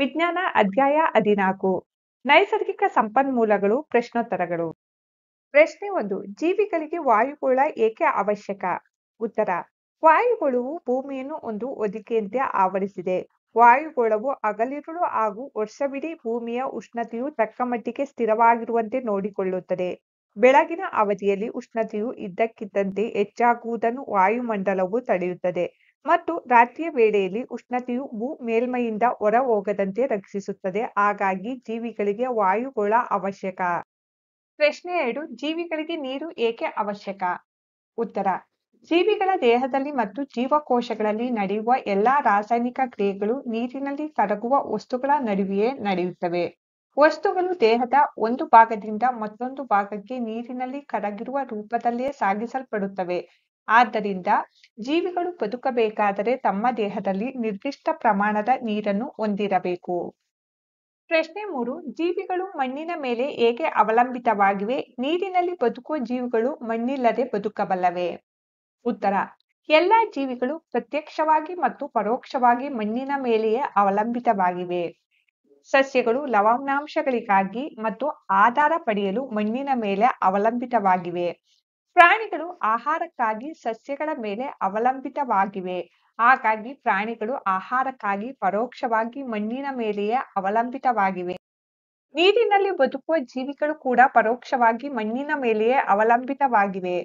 ವಿಜ್ಞಾನ ಅಧ್ಯಾಯ ಹದಿನಾಲ್ಕು ನೈಸರ್ಗಿಕ ಸಂಪನ್ಮೂಲಗಳು ಪ್ರಶ್ನೋತ್ತರಗಳು ಪ್ರಶ್ನೆ ಒಂದು ಜೀವಿಗಳಿಗೆ ವಾಯುಗೋಳ ಏಕೆ ಅವಶ್ಯಕ ಉತ್ತರ ವಾಯುಗೋಳವು ಭೂಮಿಯನ್ನು ಒಂದು ಒದಿಕೆಯಂತೆ ಆವರಿಸಿದೆ ವಾಯುಗೋಳವು ಅಗಲಿರುಳು ಹಾಗೂ ವರ್ಷವಿಡೀ ಭೂಮಿಯ ಉಷ್ಣತೆಯು ತಕ್ಕಮಟ್ಟಿಗೆ ಸ್ಥಿರವಾಗಿರುವಂತೆ ನೋಡಿಕೊಳ್ಳುತ್ತದೆ ಬೆಳಗಿನ ಅವಧಿಯಲ್ಲಿ ಉಷ್ಣತೆಯು ಇದ್ದಕ್ಕಿದ್ದಂತೆ ಹೆಚ್ಚಾಗುವುದನ್ನು ವಾಯುಮಂಡಲವು ತಡೆಯುತ್ತದೆ ಮತ್ತು ರಾತ್ರಿಯ ವೇಳೆಯಲ್ಲಿ ಉಷ್ಣತೆಯು ಭೂ ಮೇಲ್ಮೈಯಿಂದ ಹೊರ ಹೋಗದಂತೆ ರಕ್ಷಿಸುತ್ತದೆ ಹಾಗಾಗಿ ಜೀವಿಗಳಿಗೆ ವಾಯುಗೋಳ ಅವಶ್ಯಕ ಪ್ರಶ್ನೆ ಎರಡು ಜೀವಿಗಳಿಗೆ ನೀರು ಏಕೆ ಅವಶ್ಯಕ ಉತ್ತರ ಜೀವಿಗಳ ದೇಹದಲ್ಲಿ ಮತ್ತು ಜೀವಕೋಶಗಳಲ್ಲಿ ನಡೆಯುವ ಎಲ್ಲಾ ರಾಸಾಯನಿಕ ಕ್ರಿಯೆಗಳು ನೀರಿನಲ್ಲಿ ಕರಗುವ ವಸ್ತುಗಳ ನಡುವೆಯೇ ನಡೆಯುತ್ತವೆ ವಸ್ತುಗಳು ದೇಹದ ಒಂದು ಭಾಗದಿಂದ ಮತ್ತೊಂದು ಭಾಗಕ್ಕೆ ನೀರಿನಲ್ಲಿ ಕರಗಿರುವ ರೂಪದಲ್ಲಿಯೇ ಸಾಗಿಸಲ್ಪಡುತ್ತವೆ ಆದ್ದರಿಂದ ಜೀವಿಗಳು ಬದುಕಬೇಕಾದರೆ ತಮ್ಮ ದೇಹದಲ್ಲಿ ನಿರ್ದಿಷ್ಟ ಪ್ರಮಾಣದ ನೀರನ್ನು ಹೊಂದಿರಬೇಕು ಪ್ರಶ್ನೆ ಮೂರು ಜೀವಿಗಳು ಮಣ್ಣಿನ ಮೇಲೆ ಹೇಗೆ ಅವಲಂಬಿತವಾಗಿವೆ ನೀರಿನಲ್ಲಿ ಬದುಕುವ ಜೀವಿಗಳು ಮಣ್ಣಿಲ್ಲದೆ ಬದುಕಬಲ್ಲವೆ ಉತ್ತರ ಎಲ್ಲ ಜೀವಿಗಳು ಪ್ರತ್ಯಕ್ಷವಾಗಿ ಮತ್ತು ಪರೋಕ್ಷವಾಗಿ ಮಣ್ಣಿನ ಮೇಲೆಯೇ ಅವಲಂಬಿತವಾಗಿವೆ ಸಸ್ಯಗಳು ಲವಣಾಂಶಗಳಿಗಾಗಿ ಮತ್ತು ಆಧಾರ ಪಡೆಯಲು ಮಣ್ಣಿನ ಮೇಲೆ ಅವಲಂಬಿತವಾಗಿವೆ ಪ್ರಾಣಿಗಳು ಆಹಾರಕ್ಕಾಗಿ ಸಸ್ಯಗಳ ಮೇಲೆ ಅವಲಂಬಿತವಾಗಿವೆ ಹಾಗಾಗಿ ಪ್ರಾಣಿಗಳು ಆಹಾರಕ್ಕಾಗಿ ಪರೋಕ್ಷವಾಗಿ ಮಣ್ಣಿನ ಮೇಲೆಯೇ ಅವಲಂಬಿತವಾಗಿವೆ ನೀರಿನಲ್ಲಿ ಬದುಕುವ ಜೀವಿಗಳು ಕೂಡ ಪರೋಕ್ಷವಾಗಿ ಮಣ್ಣಿನ ಮೇಲೆಯೇ ಅವಲಂಬಿತವಾಗಿವೆ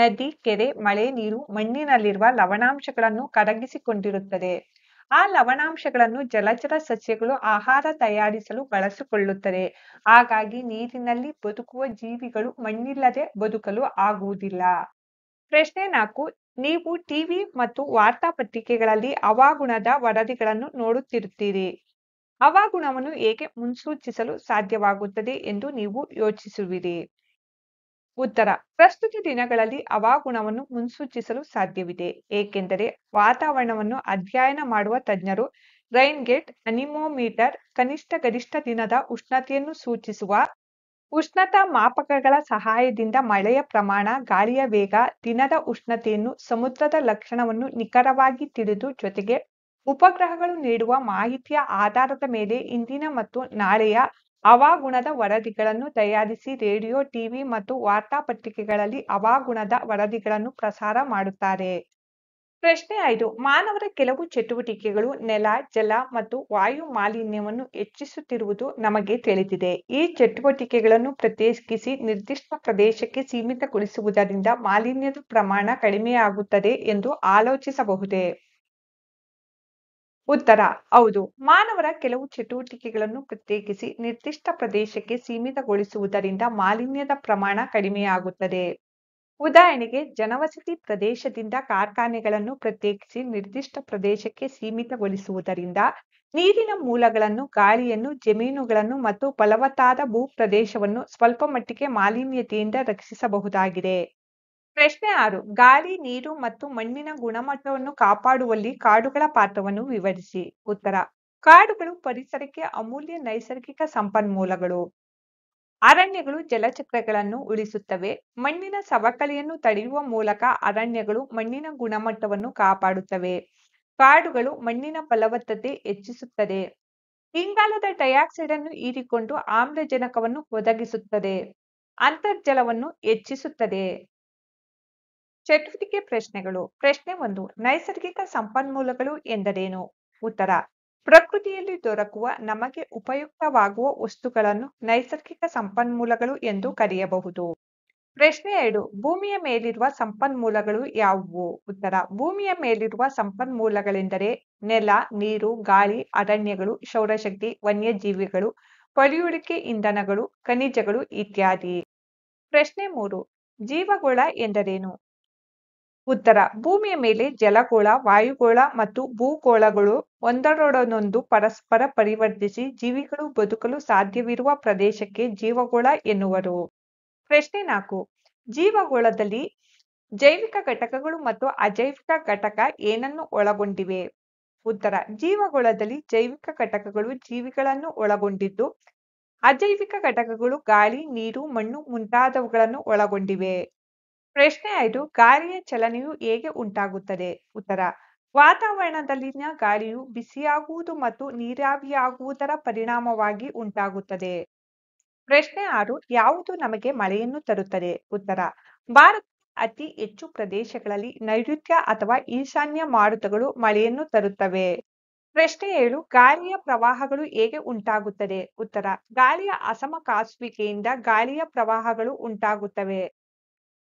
ನದಿ ಕೆರೆ ಮಳೆ ನೀರು ಮಣ್ಣಿನಲ್ಲಿರುವ ಲವಣಾಂಶಗಳನ್ನು ಕರಗಿಸಿಕೊಂಡಿರುತ್ತದೆ ಆ ಲವಣಾಂಶಗಳನ್ನು ಜಲಚರ ಸಸ್ಯಗಳು ಆಹಾರ ತಯಾರಿಸಲು ಬಳಸಿಕೊಳ್ಳುತ್ತದೆ ಹಾಗಾಗಿ ನೀರಿನಲ್ಲಿ ಬದುಕುವ ಜೀವಿಗಳು ಮಣ್ಣಿಲ್ಲದೆ ಬದುಕಲು ಆಗುವುದಿಲ್ಲ ಪ್ರಶ್ನೆ ನಾಲ್ಕು ನೀವು ಟಿವಿ ಮತ್ತು ವಾರ್ತಾಪತ್ರಿಕೆಗಳಲ್ಲಿ ಅವಾಗುಣದ ವರದಿಗಳನ್ನು ನೋಡುತ್ತಿರುತ್ತೀರಿ ಅವಾಗುಣವನ್ನು ಹೇಗೆ ಮುನ್ಸೂಚಿಸಲು ಸಾಧ್ಯವಾಗುತ್ತದೆ ಎಂದು ನೀವು ಯೋಚಿಸುವಿರಿ ಉತ್ತರ ಪ್ರಸ್ತುತ ದಿನಗಳಲ್ಲಿ ಹವಾಗುಣವನ್ನು ಮುನ್ಸೂಚಿಸಲು ಸಾಧ್ಯವಿದೆ ಏಕೆಂದರೆ ವಾತಾವರಣವನ್ನು ಅಧ್ಯಯನ ಮಾಡುವ ತಜ್ಞರು ರೈನ್ಗೆಟ್ ಅನಿಮೋಮೀಟರ್ ಕನಿಷ್ಠ ಗರಿಷ್ಠ ದಿನದ ಉಷ್ಣತೆಯನ್ನು ಸೂಚಿಸುವ ಉಷ್ಣತಾ ಮಾಪಕಗಳ ಸಹಾಯದಿಂದ ಮಳೆಯ ಪ್ರಮಾಣ ಗಾಳಿಯ ವೇಗ ದಿನದ ಉಷ್ಣತೆಯನ್ನು ಸಮುದ್ರದ ಲಕ್ಷಣವನ್ನು ನಿಖರವಾಗಿ ತಿಳಿದು ಜೊತೆಗೆ ಉಪಗ್ರಹಗಳು ನೀಡುವ ಮಾಹಿತಿಯ ಆಧಾರದ ಮೇಲೆ ಇಂದಿನ ಮತ್ತು ನಾಳೆಯ ಹವಾಗುಣದ ವರದಿಗಳನ್ನು ತಯಾರಿಸಿ ರೇಡಿಯೋ ಟಿವಿ ಮತ್ತು ವಾರ್ತಾಪತ್ರಿಕೆಗಳಲ್ಲಿ ಅವಾಗುಣದ ವರದಿಗಳನ್ನು ಪ್ರಸಾರ ಮಾಡುತ್ತಾರೆ ಪ್ರಶ್ನೆ ಐದು ಮಾನವರ ಕೆಲವು ಚಟುವಟಿಕೆಗಳು ನೆಲ ಜಲ ಮತ್ತು ವಾಯು ಮಾಲಿನ್ಯವನ್ನು ಹೆಚ್ಚಿಸುತ್ತಿರುವುದು ನಮಗೆ ತಿಳಿದಿದೆ ಈ ಚಟುವಟಿಕೆಗಳನ್ನು ಪ್ರತ್ಯೇಕಿಸಿ ನಿರ್ದಿಷ್ಟ ಪ್ರದೇಶಕ್ಕೆ ಸೀಮಿತಗೊಳಿಸುವುದರಿಂದ ಮಾಲಿನ್ಯದ ಪ್ರಮಾಣ ಕಡಿಮೆಯಾಗುತ್ತದೆ ಎಂದು ಆಲೋಚಿಸಬಹುದೇ ಉತ್ತರ ಹೌದು ಮಾನವರ ಕೆಲವು ಚಟುವಟಿಕೆಗಳನ್ನು ಪ್ರತ್ಯೇಕಿಸಿ ನಿರ್ದಿಷ್ಟ ಪ್ರದೇಶಕ್ಕೆ ಸೀಮಿತಗೊಳಿಸುವುದರಿಂದ ಮಾಲಿನ್ಯದ ಪ್ರಮಾಣ ಕಡಿಮೆಯಾಗುತ್ತದೆ ಉದಾಹರಣೆಗೆ ಜನವಸತಿ ಪ್ರದೇಶದಿಂದ ಕಾರ್ಖಾನೆಗಳನ್ನು ಪ್ರತ್ಯೇಕಿಸಿ ನಿರ್ದಿಷ್ಟ ಪ್ರದೇಶಕ್ಕೆ ಸೀಮಿತಗೊಳಿಸುವುದರಿಂದ ನೀರಿನ ಮೂಲಗಳನ್ನು ಗಾಳಿಯನ್ನು ಜಮೀನುಗಳನ್ನು ಮತ್ತು ಫಲವತ್ತಾದ ಭೂಪ್ರದೇಶವನ್ನು ಸ್ವಲ್ಪ ಮಟ್ಟಿಗೆ ಮಾಲಿನ್ಯತೆಯಿಂದ ರಕ್ಷಿಸಬಹುದಾಗಿದೆ ಪ್ರಶ್ನೆ ಆರು ಗಾಳಿ ನೀರು ಮತ್ತು ಮಣ್ಣಿನ ಗುಣಮಟ್ಟವನ್ನು ಕಾಪಾಡುವಲ್ಲಿ ಕಾಡುಗಳ ಪಾತ್ರವನ್ನು ವಿವರಿಸಿ ಉತ್ತರ ಕಾಡುಗಳು ಪರಿಸರಕ್ಕೆ ಅಮೂಲ್ಯ ನೈಸರ್ಗಿಕ ಸಂಪನ್ಮೂಲಗಳು ಅರಣ್ಯಗಳು ಜಲಚಕ್ರಗಳನ್ನು ಉಳಿಸುತ್ತವೆ ಮಣ್ಣಿನ ಸವಕಳಿಯನ್ನು ತಡೆಯುವ ಮೂಲಕ ಅರಣ್ಯಗಳು ಮಣ್ಣಿನ ಗುಣಮಟ್ಟವನ್ನು ಕಾಪಾಡುತ್ತವೆ ಕಾಡುಗಳು ಮಣ್ಣಿನ ಫಲವತ್ತತೆ ಹೆಚ್ಚಿಸುತ್ತದೆ ಇಂಗಾಲದ ಡೈಆಕ್ಸೈಡ್ ಅನ್ನು ಹೀರಿಕೊಂಡು ಆಮ್ಲಜನಕವನ್ನು ಒದಗಿಸುತ್ತದೆ ಅಂತರ್ಜಲವನ್ನು ಹೆಚ್ಚಿಸುತ್ತದೆ ಚಟುವಟಿಕೆ ಪ್ರಶ್ನೆಗಳು ಪ್ರಶ್ನೆ ಒಂದು ನೈಸರ್ಗಿಕ ಸಂಪನ್ಮೂಲಗಳು ಎಂದರೇನು ಉತ್ತರ ಪ್ರಕೃತಿಯಲ್ಲಿ ದೊರಕುವ ನಮಗೆ ಉಪಯುಕ್ತವಾಗುವ ವಸ್ತುಗಳನ್ನು ನೈಸರ್ಗಿಕ ಸಂಪನ್ಮೂಲಗಳು ಎಂದು ಕರೆಯಬಹುದು ಪ್ರಶ್ನೆ ಎರಡು ಭೂಮಿಯ ಮೇಲಿರುವ ಸಂಪನ್ಮೂಲಗಳು ಯಾವುವು ಉತ್ತರ ಭೂಮಿಯ ಮೇಲಿರುವ ಸಂಪನ್ಮೂಲಗಳೆಂದರೆ ನೆಲ ನೀರು ಗಾಳಿ ಅರಣ್ಯಗಳು ಸೌರಶಕ್ತಿ ವನ್ಯಜೀವಿಗಳು ಪಳಿಯುಳಿಕೆ ಇಂಧನಗಳು ಖನಿಜಗಳು ಇತ್ಯಾದಿ ಪ್ರಶ್ನೆ ಮೂರು ಜೀವಗೋಳ ಎಂದರೇನು ಉತ್ತರ ಭೂಮಿಯ ಮೇಲೆ ಜಲಗೋಳ ವಾಯುಗೋಳ ಮತ್ತು ಭೂಗೋಳಗಳು ಒಂದರೊಡನೊಂದು ಪರಸ್ಪರ ಪರಿವರ್ತಿಸಿ ಜೀವಿಗಳು ಬದುಕಲು ಸಾಧ್ಯವಿರುವ ಪ್ರದೇಶಕ್ಕೆ ಜೀವಗೋಳ ಎನ್ನುವರು ಪ್ರಶ್ನೆ ನಾಲ್ಕು ಜೀವಗೋಳದಲ್ಲಿ ಜೈವಿಕ ಘಟಕಗಳು ಮತ್ತು ಅಜೈವಿಕ ಘಟಕ ಏನನ್ನು ಒಳಗೊಂಡಿವೆ ಉತ್ತರ ಜೀವಗೋಳದಲ್ಲಿ ಜೈವಿಕ ಘಟಕಗಳು ಜೀವಿಗಳನ್ನು ಒಳಗೊಂಡಿದ್ದು ಅಜೈವಿಕ ಘಟಕಗಳು ಗಾಳಿ ನೀರು ಮಣ್ಣು ಮುಂತಾದವುಗಳನ್ನು ಒಳಗೊಂಡಿವೆ ಪ್ರಶ್ನೆ ಐದು ಗಾಳಿಯ ಚಲನೆಯು ಹೇಗೆ ಉಂಟಾಗುತ್ತದೆ ಉತ್ತರ ವಾತಾವರಣದಲ್ಲಿನ ಗಾಳಿಯು ಬಿಸಿಯಾಗುವುದು ಮತ್ತು ನೀರಾವಿಯಾಗುವುದರ ಪರಿಣಾಮವಾಗಿ ಉಂಟಾಗುತ್ತದೆ ಪ್ರಶ್ನೆ ಆರು ಯಾವುದು ನಮಗೆ ಮಳೆಯನ್ನು ತರುತ್ತದೆ ಉತ್ತರ ಭಾರತ ಅತಿ ಹೆಚ್ಚು ಪ್ರದೇಶಗಳಲ್ಲಿ ನೈಋತ್ಯ ಅಥವಾ ಈಶಾನ್ಯ ಮಾರುತಗಳು ಮಳೆಯನ್ನು ತರುತ್ತವೆ ಪ್ರಶ್ನೆ ಏಳು ಗಾಳಿಯ ಪ್ರವಾಹಗಳು ಹೇಗೆ ಉಂಟಾಗುತ್ತದೆ ಉತ್ತರ ಗಾಳಿಯ ಕಾಸುವಿಕೆಯಿಂದ ಗಾಳಿಯ ಪ್ರವಾಹಗಳು ಉಂಟಾಗುತ್ತವೆ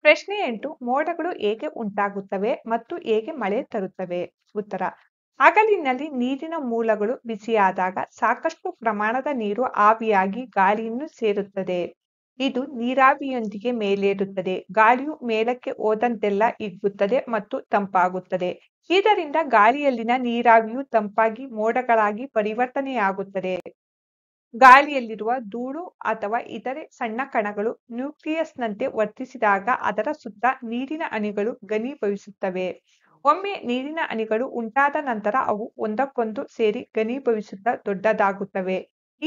ಪ್ರಶ್ನೆ ಎಂಟು ಮೋಡಗಳು ಏಕೆ ಉಂಟಾಗುತ್ತವೆ ಮತ್ತು ಹೇಗೆ ಮಳೆ ತರುತ್ತವೆ ಉತ್ತರ ಹಗಲಿನಲ್ಲಿ ನೀರಿನ ಮೂಲಗಳು ಬಿಸಿಯಾದಾಗ ಸಾಕಷ್ಟು ಪ್ರಮಾಣದ ನೀರು ಆವಿಯಾಗಿ ಗಾಳಿಯನ್ನು ಸೇರುತ್ತದೆ ಇದು ನೀರಾವಿಯೊಂದಿಗೆ ಮೇಲೇರುತ್ತದೆ ಗಾಳಿಯು ಮೇಲಕ್ಕೆ ಹೋದಂತೆಲ್ಲ ಹಿಗ್ಗುತ್ತದೆ ಮತ್ತು ತಂಪಾಗುತ್ತದೆ ಇದರಿಂದ ಗಾಳಿಯಲ್ಲಿನ ನೀರಾವಿಯು ತಂಪಾಗಿ ಮೋಡಗಳಾಗಿ ಪರಿವರ್ತನೆಯಾಗುತ್ತದೆ ಗಾಳಿಯಲ್ಲಿರುವ ಧೂಳು ಅಥವಾ ಇತರೆ ಸಣ್ಣ ಕಣಗಳು ನ್ಯೂಕ್ಲಿಯಸ್ನಂತೆ ವರ್ತಿಸಿದಾಗ ಅದರ ಸುತ್ತ ನೀರಿನ ಅಣಿಗಳು ಘನೀಭವಿಸುತ್ತವೆ ಒಮ್ಮೆ ನೀರಿನ ಅಣಿಗಳು ಉಂಟಾದ ನಂತರ ಅವು ಒಂದಕ್ಕೊಂದು ಸೇರಿ ಘನೀಭವಿಸುತ್ತಾ ದೊಡ್ಡದಾಗುತ್ತವೆ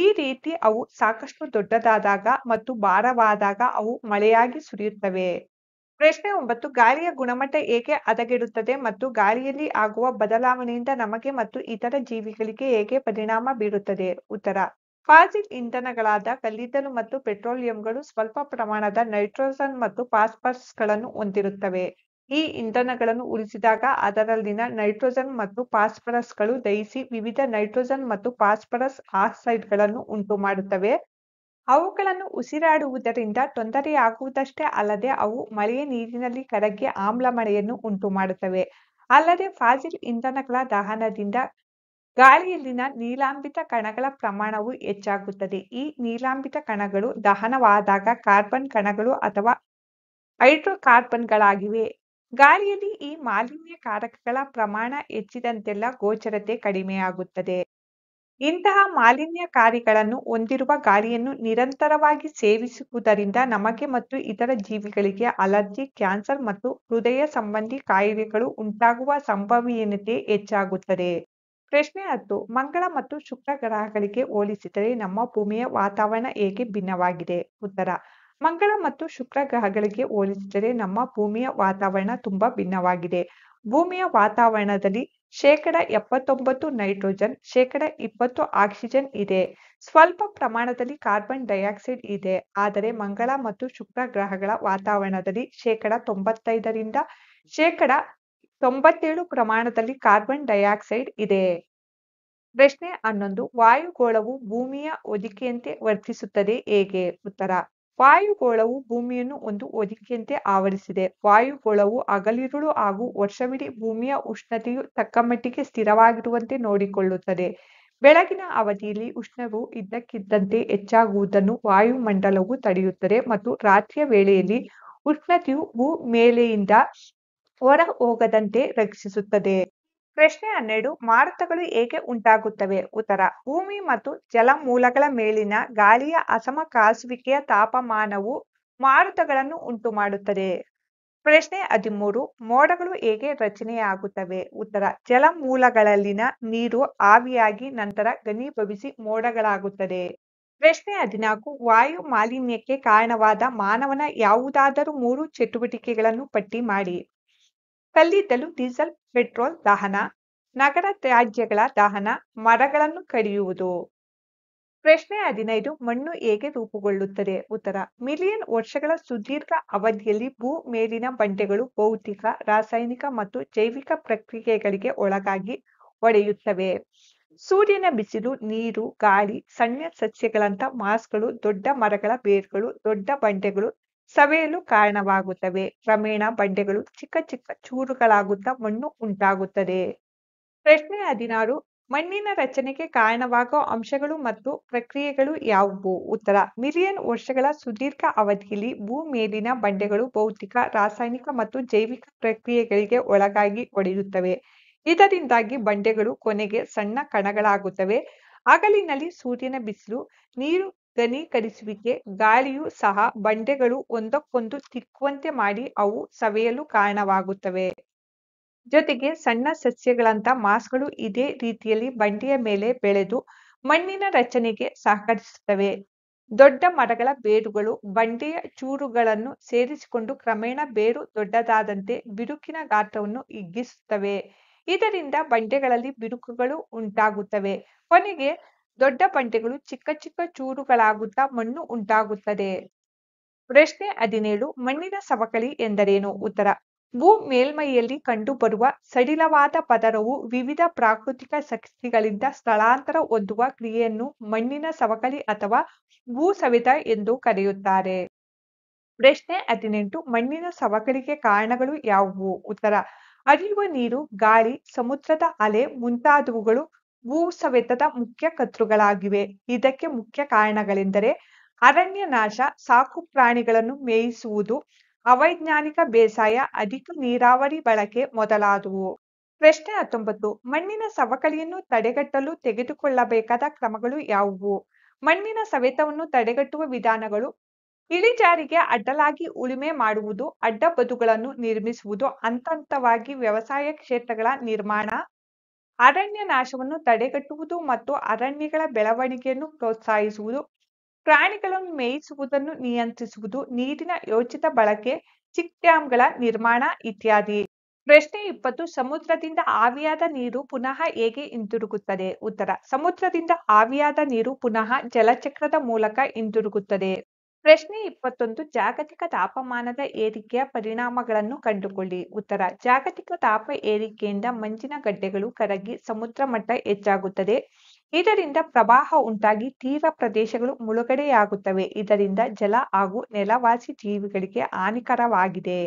ಈ ರೀತಿ ಅವು ಸಾಕಷ್ಟು ದೊಡ್ಡದಾದಾಗ ಮತ್ತು ಭಾರವಾದಾಗ ಅವು ಮಳೆಯಾಗಿ ಸುರಿಯುತ್ತವೆ ಪ್ರಶ್ನೆ ಒಂಬತ್ತು ಗಾಳಿಯ ಗುಣಮಟ್ಟ ಹೇಗೆ ಹದಗೆಡುತ್ತದೆ ಮತ್ತು ಗಾಳಿಯಲ್ಲಿ ಆಗುವ ಬದಲಾವಣೆಯಿಂದ ನಮಗೆ ಮತ್ತು ಇತರ ಜೀವಿಗಳಿಗೆ ಹೇಗೆ ಪರಿಣಾಮ ಬೀರುತ್ತದೆ ಉತ್ತರ ಫಾಸಿಲ್ ಇಂಧನಗಳಾದ ಕಲ್ಲಿದ್ದಲು ಮತ್ತು ಪೆಟ್ರೋಲಿಯಂಗಳು ಸ್ವಲ್ಪ ಪ್ರಮಾಣದ ನೈಟ್ರೋಜನ್ ಮತ್ತು ಫಾಸ್ಫರಸ್ ಗಳನ್ನು ಹೊಂದಿರುತ್ತವೆ ಈ ಇಂಧನಗಳನ್ನು ಉರಿಸಿದಾಗ ಅದರಲ್ಲಿನ ನೈಟ್ರೋಜನ್ ಮತ್ತು ಫಾಸ್ಫರಸ್ಗಳು ದಹಿಸಿ ವಿವಿಧ ನೈಟ್ರೋಜನ್ ಮತ್ತು ಫಾಸ್ಫರಸ್ ಆಕ್ಸೈಡ್ಗಳನ್ನು ಉಂಟು ಮಾಡುತ್ತವೆ ಅವುಗಳನ್ನು ಉಸಿರಾಡುವುದರಿಂದ ತೊಂದರೆಯಾಗುವುದಷ್ಟೇ ಅಲ್ಲದೆ ಅವು ಮಳೆಯ ನೀರಿನಲ್ಲಿ ಕರಗಿ ಆಮ್ಲ ಮಳೆಯನ್ನು ಉಂಟು ಮಾಡುತ್ತವೆ ಅಲ್ಲದೆ ಫಾಸಿಲ್ ಇಂಧನಗಳ ದಹನದಿಂದ ಗಾಳಿಯಲ್ಲಿನ ನೀಲಾಂಬಿತ ಕಣಗಳ ಪ್ರಮಾಣವು ಹೆಚ್ಚಾಗುತ್ತದೆ ಈ ನೀಲಾಂಬಿತ ಕಣಗಳು ದಹನವಾದಾಗ ಕಾರ್ಬನ್ ಕಣಗಳು ಅಥವಾ ಹೈಡ್ರೋಕಾರ್ಬನ್ಗಳಾಗಿವೆ ಗಾಳಿಯಲ್ಲಿ ಈ ಮಾಲಿನ್ಯಕಾರಕಗಳ ಪ್ರಮಾಣ ಹೆಚ್ಚಿದಂತೆಲ್ಲ ಗೋಚರತೆ ಕಡಿಮೆಯಾಗುತ್ತದೆ ಇಂತಹ ಮಾಲಿನ್ಯಕಾರಿಗಳನ್ನು ಹೊಂದಿರುವ ಗಾಳಿಯನ್ನು ನಿರಂತರವಾಗಿ ಸೇವಿಸುವುದರಿಂದ ನಮಗೆ ಮತ್ತು ಇತರ ಜೀವಿಗಳಿಗೆ ಅಲರ್ಜಿ ಕ್ಯಾನ್ಸರ್ ಮತ್ತು ಹೃದಯ ಸಂಬಂಧಿ ಕಾಯಿಲೆಗಳು ಉಂಟಾಗುವ ಸಂಭವನೀಯತೆ ಹೆಚ್ಚಾಗುತ್ತದೆ ಪ್ರಶ್ನೆ ಹತ್ತು ಮಂಗಳ ಮತ್ತು ಶುಕ್ರ ಗ್ರಹಗಳಿಗೆ ಹೋಲಿಸಿದರೆ ನಮ್ಮ ಭೂಮಿಯ ವಾತಾವರಣ ಹೇಗೆ ಭಿನ್ನವಾಗಿದೆ ಉತ್ತರ ಮಂಗಳ ಮತ್ತು ಶುಕ್ರ ಗ್ರಹಗಳಿಗೆ ಹೋಲಿಸಿದರೆ ನಮ್ಮ ಭೂಮಿಯ ವಾತಾವರಣ ತುಂಬಾ ಭಿನ್ನವಾಗಿದೆ ಭೂಮಿಯ ವಾತಾವರಣದಲ್ಲಿ ಶೇಕಡ ಎಪ್ಪತ್ತೊಂಬತ್ತು ನೈಟ್ರೋಜನ್ ಶೇಕಡ ಇಪ್ಪತ್ತು ಆಕ್ಸಿಜನ್ ಇದೆ ಸ್ವಲ್ಪ ಪ್ರಮಾಣದಲ್ಲಿ ಕಾರ್ಬನ್ ಡೈಆಕ್ಸೈಡ್ ಇದೆ ಆದರೆ ಮಂಗಳ ಮತ್ತು ಶುಕ್ರ ಗ್ರಹಗಳ ವಾತಾವರಣದಲ್ಲಿ ಶೇಕಡ ತೊಂಬತ್ತೈದರಿಂದ ಶೇಕಡ ತೊಂಬತ್ತೇಳು ಪ್ರಮಾಣದಲ್ಲಿ ಕಾರ್ಬನ್ ಡೈಆಕ್ಸೈಡ್ ಇದೆ ಪ್ರಶ್ನೆ ಹನ್ನೊಂದು ವಾಯುಗೋಳವು ಭೂಮಿಯ ಹೊದಿಕೆಯಂತೆ ವರ್ತಿಸುತ್ತದೆ ಹೇಗೆ ಉತ್ತರ ವಾಯುಗೋಳವು ಭೂಮಿಯನ್ನು ಒಂದು ಹೊದಿಕೆಯಂತೆ ಆವರಿಸಿದೆ ವಾಯುಗೋಳವು ಹಗಲಿರುಳು ಹಾಗೂ ವರ್ಷವಿಡೀ ಭೂಮಿಯ ಉಷ್ಣತೆಯು ತಕ್ಕಮಟ್ಟಿಗೆ ಸ್ಥಿರವಾಗಿರುವಂತೆ ನೋಡಿಕೊಳ್ಳುತ್ತದೆ ಬೆಳಗಿನ ಅವಧಿಯಲ್ಲಿ ಉಷ್ಣವು ಇದ್ದಕ್ಕಿದ್ದಂತೆ ಹೆಚ್ಚಾಗುವುದನ್ನು ವಾಯುಮಂಡಲವು ತಡೆಯುತ್ತದೆ ಮತ್ತು ರಾತ್ರಿಯ ವೇಳೆಯಲ್ಲಿ ಉಷ್ಣತೆಯು ಭೂ ಮೇಲೆಯಿಂದ ಹೊರ ಹೋಗದಂತೆ ರಕ್ಷಿಸುತ್ತದೆ ಪ್ರಶ್ನೆ ಹನ್ನೆರಡು ಮಾರುತಗಳು ಹೇಗೆ ಉಂಟಾಗುತ್ತವೆ ಉತ್ತರ ಭೂಮಿ ಮತ್ತು ಜಲಮೂಲಗಳ ಮೇಲಿನ ಗಾಳಿಯ ಅಸಮ ಕಾಸುವಿಕೆಯ ತಾಪಮಾನವು ಮಾರುತಗಳನ್ನು ಉಂಟು ಮಾಡುತ್ತದೆ ಪ್ರಶ್ನೆ ಹದಿಮೂರು ಮೋಡಗಳು ಹೇಗೆ ರಚನೆಯಾಗುತ್ತವೆ ಉತ್ತರ ಜಲಮೂಲಗಳಲ್ಲಿನ ನೀರು ಆವಿಯಾಗಿ ನಂತರ ಘನೀಭವಿಸಿ ಮೋಡಗಳಾಗುತ್ತದೆ ಪ್ರಶ್ನೆ ಹದಿನಾಲ್ಕು ವಾಯು ಮಾಲಿನ್ಯಕ್ಕೆ ಕಾರಣವಾದ ಮಾನವನ ಯಾವುದಾದರೂ ಮೂರು ಚಟುವಟಿಕೆಗಳನ್ನು ಪಟ್ಟಿ ಮಾಡಿ ಕಲ್ಲಿದ್ದಲು ಡೀಸೆಲ್ ಪೆಟ್ರೋಲ್ ದಹನ ನಗರ ತ್ಯಾಜ್ಯಗಳ ದಹನ ಮರಗಳನ್ನು ಕಡಿಯುವುದು ಪ್ರಶ್ನೆ ಹದಿನೈದು ಮಣ್ಣು ಹೇಗೆ ರೂಪುಗೊಳ್ಳುತ್ತದೆ ಉತ್ತರ ಮಿಲಿಯನ್ ವರ್ಷಗಳ ಸುದೀರ್ಘ ಅವಧಿಯಲ್ಲಿ ಭೂ ಮೇಲಿನ ಬಂಡೆಗಳು ಭೌತಿಕ ರಾಸಾಯನಿಕ ಮತ್ತು ಜೈವಿಕ ಪ್ರಕ್ರಿಯೆಗಳಿಗೆ ಒಳಗಾಗಿ ಒಡೆಯುತ್ತವೆ ಸೂರ್ಯನ ಬಿಸಿಲು ನೀರು ಗಾಳಿ ಸಣ್ಣ ಸಸ್ಯಗಳಂತ ಮಾಸ್ಗಳು ದೊಡ್ಡ ಮರಗಳ ಬೇರ್ಗಳು ದೊಡ್ಡ ಬಂಡೆಗಳು ಸವೆಯಲು ಕಾರಣವಾಗುತ್ತವೆ ಕ್ರಮೇಣ ಬಂಡೆಗಳು ಚಿಕ್ಕ ಚಿಕ್ಕ ಚೂರುಗಳಾಗುತ್ತಾ ಮಣ್ಣು ಉಂಟಾಗುತ್ತದೆ ಪ್ರಶ್ನೆ ಹದಿನಾರು ಮಣ್ಣಿನ ರಚನೆಗೆ ಕಾರಣವಾಗುವ ಅಂಶಗಳು ಮತ್ತು ಪ್ರಕ್ರಿಯೆಗಳು ಯಾವುವು ಉತ್ತರ ಮಿಲಿಯನ್ ವರ್ಷಗಳ ಸುದೀರ್ಘ ಅವಧಿಯಲ್ಲಿ ಭೂಮೇಲಿನ ಬಂಡೆಗಳು ಭೌತಿಕ ರಾಸಾಯನಿಕ ಮತ್ತು ಜೈವಿಕ ಪ್ರಕ್ರಿಯೆಗಳಿಗೆ ಒಳಗಾಗಿ ಒಡೆಯುತ್ತವೆ ಇದರಿಂದಾಗಿ ಬಂಡೆಗಳು ಕೊನೆಗೆ ಸಣ್ಣ ಕಣಗಳಾಗುತ್ತವೆ ಹಗಲಿನಲ್ಲಿ ಸೂರ್ಯನ ಬಿಸಿಲು ನೀರು ಘನೀಕರಿಸುವಿಕೆ ಗಾಳಿಯು ಸಹ ಬಂಡೆಗಳು ಒಂದಕ್ಕೊಂದು ತಿಕ್ಕುವಂತೆ ಮಾಡಿ ಅವು ಸವೆಯಲು ಕಾರಣವಾಗುತ್ತವೆ ಜೊತೆಗೆ ಸಣ್ಣ ಸಸ್ಯಗಳಂತ ಮಾಸ್ಗಳು ಇದೇ ರೀತಿಯಲ್ಲಿ ಬಂಡೆಯ ಮೇಲೆ ಬೆಳೆದು ಮಣ್ಣಿನ ರಚನೆಗೆ ಸಹಕರಿಸುತ್ತವೆ ದೊಡ್ಡ ಮರಗಳ ಬೇರುಗಳು ಬಂಡೆಯ ಚೂರುಗಳನ್ನು ಸೇರಿಸಿಕೊಂಡು ಕ್ರಮೇಣ ಬೇರು ದೊಡ್ಡದಾದಂತೆ ಬಿರುಕಿನ ಗಾತ್ರವನ್ನು ಹಿಗ್ಗಿಸುತ್ತವೆ ಇದರಿಂದ ಬಂಡೆಗಳಲ್ಲಿ ಬಿರುಕುಗಳು ಉಂಟಾಗುತ್ತವೆ ಕೊನೆಗೆ ದೊಡ್ಡ ಬಂಡೆಗಳು ಚಿಕ್ಕ ಚಿಕ್ಕ ಚೂರುಗಳಾಗುತ್ತಾ ಮಣ್ಣು ಉಂಟಾಗುತ್ತದೆ ಪ್ರಶ್ನೆ ಹದಿನೇಳು ಮಣ್ಣಿನ ಸವಕಳಿ ಎಂದರೇನು ಉತ್ತರ ಭೂ ಮೇಲ್ಮೈಯಲ್ಲಿ ಕಂಡುಬರುವ ಸಡಿಲವಾದ ಪದರವು ವಿವಿಧ ಪ್ರಾಕೃತಿಕ ಶಕ್ತಿಗಳಿಂದ ಸ್ಥಳಾಂತರ ಹೊಂದುವ ಕ್ರಿಯೆಯನ್ನು ಮಣ್ಣಿನ ಸವಕಳಿ ಅಥವಾ ಭೂ ಸವಿತ ಎಂದು ಕರೆಯುತ್ತಾರೆ ಪ್ರಶ್ನೆ ಹದಿನೆಂಟು ಮಣ್ಣಿನ ಸವಕಳಿಗೆ ಕಾರಣಗಳು ಯಾವುವು ಉತ್ತರ ಹರಿಯುವ ನೀರು ಗಾಳಿ ಸಮುದ್ರದ ಅಲೆ ಮುಂತಾದವುಗಳು ಸವೆತದ ಮುಖ್ಯ ಕತ್ರುಗಳಾಗಿವೆ ಇದಕ್ಕೆ ಮುಖ್ಯ ಕಾರಣಗಳೆಂದರೆ ಅರಣ್ಯ ನಾಶ ಸಾಕು ಪ್ರಾಣಿಗಳನ್ನು ಮೇಯಿಸುವುದು ಅವೈಜ್ಞಾನಿಕ ಬೇಸಾಯ ಅಧಿಕ ನೀರಾವರಿ ಬಳಕೆ ಮೊದಲಾದವು ಪ್ರಶ್ನೆ ಹತ್ತೊಂಬತ್ತು ಮಣ್ಣಿನ ಸವಕಳಿಯನ್ನು ತಡೆಗಟ್ಟಲು ತೆಗೆದುಕೊಳ್ಳಬೇಕಾದ ಕ್ರಮಗಳು ಯಾವುವು ಮಣ್ಣಿನ ಸವೆತವನ್ನು ತಡೆಗಟ್ಟುವ ವಿಧಾನಗಳು ಇಳಿಜಾರಿಗೆ ಅಡ್ಡಲಾಗಿ ಉಳುಮೆ ಮಾಡುವುದು ಅಡ್ಡ ಬದುಗಳನ್ನು ನಿರ್ಮಿಸುವುದು ಹಂತವಾಗಿ ವ್ಯವಸಾಯ ಕ್ಷೇತ್ರಗಳ ನಿರ್ಮಾಣ ಅರಣ್ಯ ನಾಶವನ್ನು ತಡೆಗಟ್ಟುವುದು ಮತ್ತು ಅರಣ್ಯಗಳ ಬೆಳವಣಿಗೆಯನ್ನು ಪ್ರೋತ್ಸಾಹಿಸುವುದು ಪ್ರಾಣಿಗಳನ್ನು ಮೇಯಿಸುವುದನ್ನು ನಿಯಂತ್ರಿಸುವುದು ನೀರಿನ ಯೋಚಿತ ಬಳಕೆ ಚಿಕ್ ಡ್ಯಾಂಗಳ ನಿರ್ಮಾಣ ಇತ್ಯಾದಿ ಪ್ರಶ್ನೆ ಇಪ್ಪತ್ತು ಸಮುದ್ರದಿಂದ ಆವಿಯಾದ ನೀರು ಪುನಃ ಹೇಗೆ ಹಿಂದಿರುಗುತ್ತದೆ ಉತ್ತರ ಸಮುದ್ರದಿಂದ ಆವಿಯಾದ ನೀರು ಪುನಃ ಜಲಚಕ್ರದ ಮೂಲಕ ಹಿಂದಿರುಗುತ್ತದೆ ಪ್ರಶ್ನೆ ಇಪ್ಪತ್ತೊಂದು ಜಾಗತಿಕ ತಾಪಮಾನದ ಏರಿಕೆಯ ಪರಿಣಾಮಗಳನ್ನು ಕಂಡುಕೊಳ್ಳಿ ಉತ್ತರ ಜಾಗತಿಕ ತಾಪ ಏರಿಕೆಯಿಂದ ಮಂಜಿನ ಗಡ್ಡೆಗಳು ಕರಗಿ ಸಮುದ್ರ ಮಟ್ಟ ಹೆಚ್ಚಾಗುತ್ತದೆ ಇದರಿಂದ ಪ್ರವಾಹ ಉಂಟಾಗಿ ತೀವ್ರ ಪ್ರದೇಶಗಳು ಮುಳುಗಡೆಯಾಗುತ್ತವೆ ಇದರಿಂದ ಜಲ ಹಾಗೂ ನೆಲವಾಸಿ ಜೀವಿಗಳಿಗೆ ಹಾನಿಕರವಾಗಿದೆ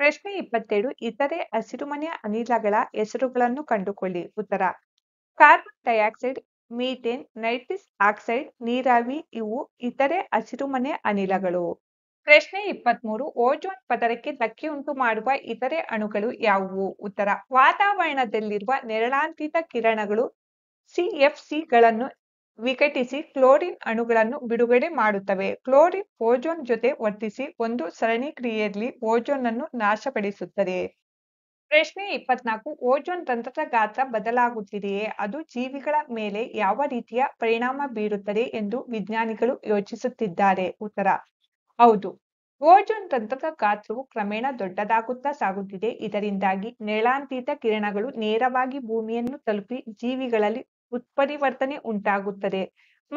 ಪ್ರಶ್ನೆ ಇಪ್ಪತ್ತೇಳು ಇತರೆ ಹಸಿರುಮನೆಯ ಅನಿಲಗಳ ಹೆಸರುಗಳನ್ನು ಕಂಡುಕೊಳ್ಳಿ ಉತ್ತರ carbon dioxide methane nitrous oxide ನೀರಾವಿ ಇವು ಇತರೆ ಹಸಿರುಮನೆ ಅನಿಲಗಳು ಪ್ರಶ್ನೆ ಮೂರು ಓಜೋನ್ ಪದರಕ್ಕೆ ಧಕ್ಕೆ ಉಂಟು ಮಾಡುವ ಇತರೆ ಅಣುಗಳು ಯಾವುವು ಉತ್ತರ ವಾತಾವರಣದಲ್ಲಿರುವ ನೆರಳಾಂತಿತ ಕಿರಣಗಳು ಸಿಎಫ್ಸಿಗಳನ್ನು ವಿಘಟಿಸಿ ಕ್ಲೋರಿನ್ ಅಣುಗಳನ್ನು ಬಿಡುಗಡೆ ಮಾಡುತ್ತವೆ ಕ್ಲೋರಿನ್ ಓಜೋನ್ ಜೊತೆ ವರ್ತಿಸಿ ಒಂದು ಸರಣಿ ಕ್ರಿಯೆಯಲ್ಲಿ ಓಜೋನ್ ಅನ್ನು ನಾಶಪಡಿಸುತ್ತದೆ ಪ್ರಶ್ನೆ ಇಪ್ಪತ್ನಾಲ್ಕು ಓಜೋನ್ ರಂಧ್ರದ ಗಾತ್ರ ಬದಲಾಗುತ್ತಿದೆಯೇ ಅದು ಜೀವಿಗಳ ಮೇಲೆ ಯಾವ ರೀತಿಯ ಪರಿಣಾಮ ಬೀರುತ್ತದೆ ಎಂದು ವಿಜ್ಞಾನಿಗಳು ಯೋಚಿಸುತ್ತಿದ್ದಾರೆ ಉತ್ತರ ಹೌದು ಓಜೋನ್ ರಂಧ್ರದ ಗಾತ್ರವು ಕ್ರಮೇಣ ದೊಡ್ಡದಾಗುತ್ತಾ ಸಾಗುತ್ತಿದೆ ಇದರಿಂದಾಗಿ ನೇಳಾಂತೀತ ಕಿರಣಗಳು ನೇರವಾಗಿ ಭೂಮಿಯನ್ನು ತಲುಪಿ ಜೀವಿಗಳಲ್ಲಿ ಉತ್ಪರಿವರ್ತನೆ ಉಂಟಾಗುತ್ತದೆ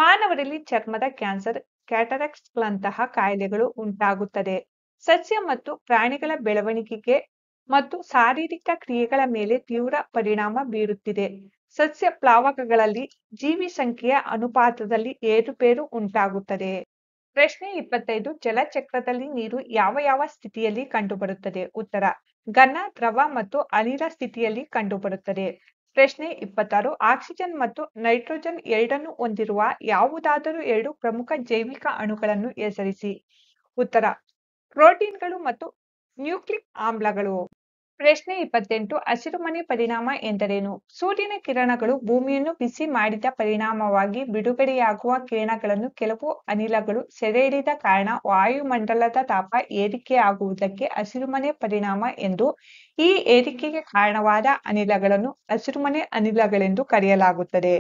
ಮಾನವರಲ್ಲಿ ಚರ್ಮದ ಕ್ಯಾನ್ಸರ್ ಕ್ಯಾಟರಾಕ್ಟ್ಸ್ಗಳಂತಹ ಕಾಯಿಲೆಗಳು ಉಂಟಾಗುತ್ತದೆ ಸಸ್ಯ ಮತ್ತು ಪ್ರಾಣಿಗಳ ಬೆಳವಣಿಗೆಗೆ ಮತ್ತು ಶಾರೀರಿಕ ಕ್ರಿಯೆಗಳ ಮೇಲೆ ತೀವ್ರ ಪರಿಣಾಮ ಬೀರುತ್ತಿದೆ ಸಸ್ಯ ಪ್ಲಾವಕಗಳಲ್ಲಿ ಜೀವಿ ಸಂಖ್ಯೆಯ ಅನುಪಾತದಲ್ಲಿ ಏರುಪೇರು ಉಂಟಾಗುತ್ತದೆ ಪ್ರಶ್ನೆ ಇಪ್ಪತ್ತೈದು ಜಲಚಕ್ರದಲ್ಲಿ ನೀರು ಯಾವ ಯಾವ ಸ್ಥಿತಿಯಲ್ಲಿ ಕಂಡುಬರುತ್ತದೆ ಉತ್ತರ ಘನ ದ್ರವ ಮತ್ತು ಅನಿಲ ಸ್ಥಿತಿಯಲ್ಲಿ ಕಂಡುಬರುತ್ತದೆ ಪ್ರಶ್ನೆ ಇಪ್ಪತ್ತಾರು ಆಕ್ಸಿಜನ್ ಮತ್ತು ನೈಟ್ರೋಜನ್ ಎರಡನ್ನು ಹೊಂದಿರುವ ಯಾವುದಾದರೂ ಎರಡು ಪ್ರಮುಖ ಜೈವಿಕ ಅಣುಗಳನ್ನು ಹೆಸರಿಸಿ ಉತ್ತರ ಪ್ರೋಟೀನ್ಗಳು ಮತ್ತು ನ್ಯೂಕ್ಲಿಕ್ ಆಮ್ಲಗಳು ಪ್ರಶ್ನೆ ಇಪ್ಪತ್ತೆಂಟು ಹಸಿರುಮನೆ ಪರಿಣಾಮ ಎಂದರೇನು ಸೂರ್ಯನ ಕಿರಣಗಳು ಭೂಮಿಯನ್ನು ಬಿಸಿ ಮಾಡಿದ ಪರಿಣಾಮವಾಗಿ ಬಿಡುಗಡೆಯಾಗುವ ಕಿರಣಗಳನ್ನು ಕೆಲವು ಅನಿಲಗಳು ಸೆರೆಹಿಡಿದ ಕಾರಣ ವಾಯುಮಂಡಲದ ತಾಪ ಏರಿಕೆಯಾಗುವುದಕ್ಕೆ ಹಸಿರುಮನೆ ಪರಿಣಾಮ ಎಂದು ಈ ಏರಿಕೆಗೆ ಕಾರಣವಾದ ಅನಿಲಗಳನ್ನು ಹಸಿರುಮನೆ ಅನಿಲಗಳೆಂದು ಕರೆಯಲಾಗುತ್ತದೆ